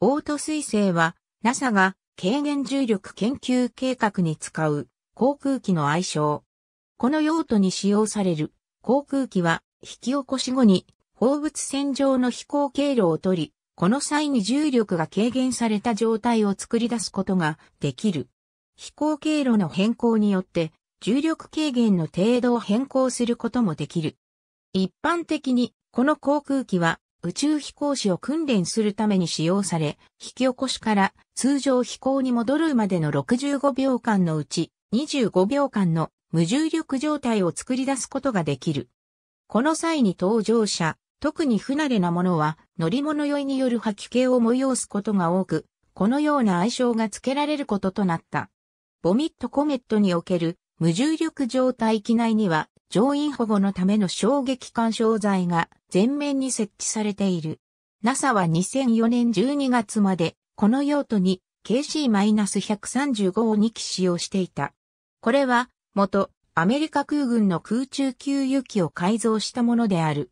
オート彗星は NASA が軽減重力研究計画に使う航空機の愛称。この用途に使用される航空機は引き起こし後に放物線上の飛行経路を取り、この際に重力が軽減された状態を作り出すことができる。飛行経路の変更によって重力軽減の程度を変更することもできる。一般的にこの航空機は宇宙飛行士を訓練するために使用され、引き起こしから通常飛行に戻るまでの65秒間のうち25秒間の無重力状態を作り出すことができる。この際に搭乗者、特に不慣れなものは乗り物酔いによる吐き気を催すことが多く、このような愛称が付けられることとなった。ボミットコメットにおける無重力状態機内には乗員保護のための衝撃干渉材が全面に設置されている。NASA は2004年12月までこの用途に KC-135 を2機使用していた。これは元アメリカ空軍の空中給油機を改造したものである。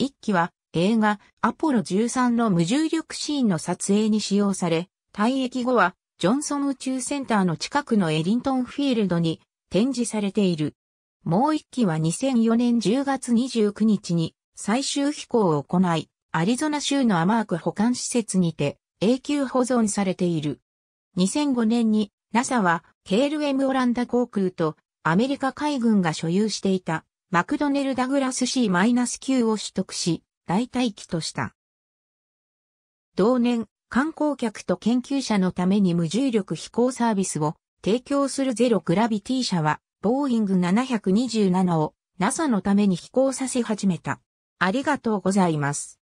1機は映画アポロ13の無重力シーンの撮影に使用され、退役後はジョンソン宇宙センターの近くのエリントンフィールドに展示されている。もう一機は2004年10月29日に最終飛行を行い、アリゾナ州のアマーク保管施設にて永久保存されている。2005年に NASA は KLM オランダ航空とアメリカ海軍が所有していたマクドネル・ダグラス C-9 を取得し、代替機とした。同年、観光客と研究者のために無重力飛行サービスを提供するゼログラビティ社はボーイング727を NASA のために飛行させ始めた。ありがとうございます。